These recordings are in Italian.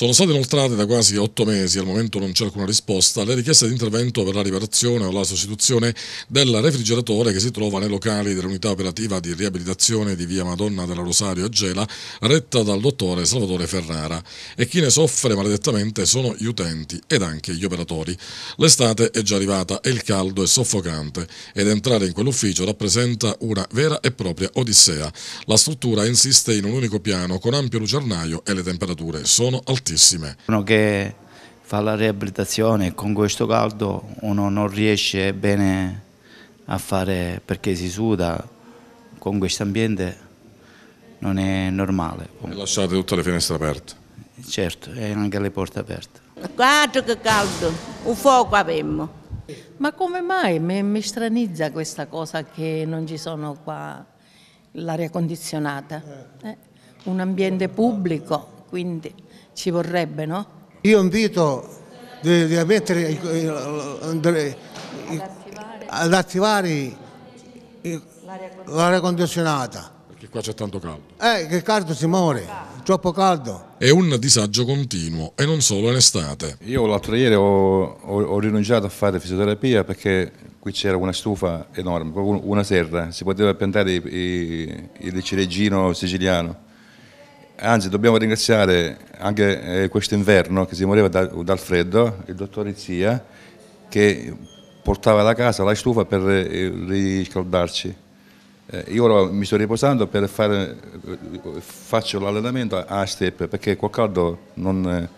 Sono state inoltrate da quasi otto mesi, al momento non c'è alcuna risposta, le richieste di intervento per la riparazione o la sostituzione del refrigeratore che si trova nei locali dell'unità operativa di riabilitazione di via Madonna della Rosario a Gela, retta dal dottore Salvatore Ferrara. E chi ne soffre maledettamente sono gli utenti ed anche gli operatori. L'estate è già arrivata e il caldo è soffocante ed entrare in quell'ufficio rappresenta una vera e propria odissea. La struttura insiste in un unico piano con ampio lucernario e le temperature sono altissime altissime. Uno che fa la riabilitazione con questo caldo uno non riesce bene a fare perché si suda con questo ambiente non è normale. E lasciate tutte le finestre aperte? Certo, e anche le porte aperte. Guarda che caldo, un fuoco avemmo. Ma come mai mi, mi stranizza questa cosa che non ci sono qua l'aria condizionata? Eh? Un ambiente pubblico, quindi ci vorrebbe, no? Io invito di, di mettere, eh, eh ad attivare, ad attivare l'aria condizionata. Perché qua c'è tanto caldo. Eh, che caldo si muore, caldo. troppo caldo. È un disagio continuo e non solo in estate. Io l'altro ieri ho, ho, ho rinunciato a fare fisioterapia perché qui c'era una stufa enorme, una serra, si poteva piantare il, il ciliegino siciliano anzi dobbiamo ringraziare anche eh, questo inverno che si moriva da, dal freddo, il dottore Zia che portava da casa la stufa per eh, riscaldarci. Eh, io ora mi sto riposando per fare, eh, faccio l'allenamento a step perché col caldo non, eh,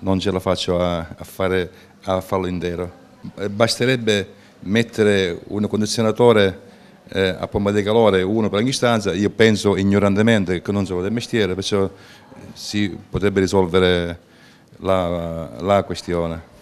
non ce la faccio a, a, fare, a farlo intero. Eh, basterebbe mettere un condizionatore eh, a pompa di calore uno per ogni stanza, io penso ignorantemente che non sono del mestiere, perciò si potrebbe risolvere la, la questione.